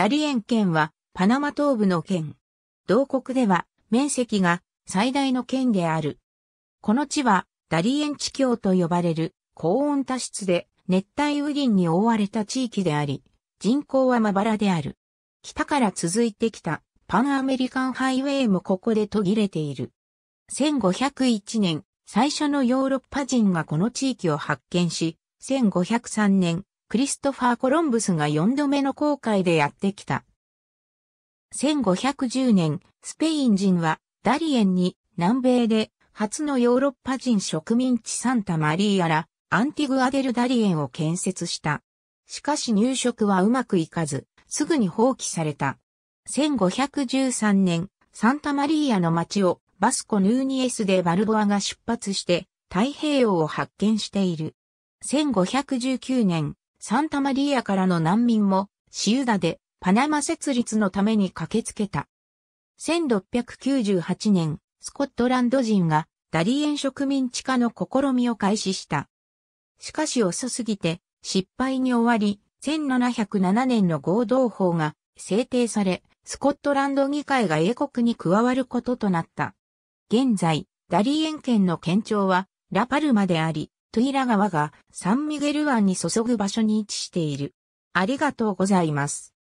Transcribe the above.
ダリエン県はパナマ東部の県。同国では面積が最大の県である。この地はダリエン地峡と呼ばれる高温多湿で熱帯雨林に覆われた地域であり、人口はまばらである。北から続いてきたパンアメリカンハイウェイもここで途切れている。1501年、最初のヨーロッパ人がこの地域を発見し、1503年、クリストファー・コロンブスが4度目の航海でやってきた。1510年、スペイン人はダリエンに南米で初のヨーロッパ人植民地サンタマリーアラ、アンティグアデルダリエンを建設した。しかし入植はうまくいかず、すぐに放棄された。1513年、サンタマリーアの町をバスコ・ヌーニエス・でバルボアが出発して太平洋を発見している。1519年、サンタマリアからの難民も、シウダでパナマ設立のために駆けつけた。1698年、スコットランド人がダリエン植民地化の試みを開始した。しかし遅すぎて失敗に終わり、1707年の合同法が制定され、スコットランド議会が英国に加わることとなった。現在、ダリエン県の県庁はラパルマであり、トゥイラ川がサンミゲル湾に注ぐ場所に位置している。ありがとうございます。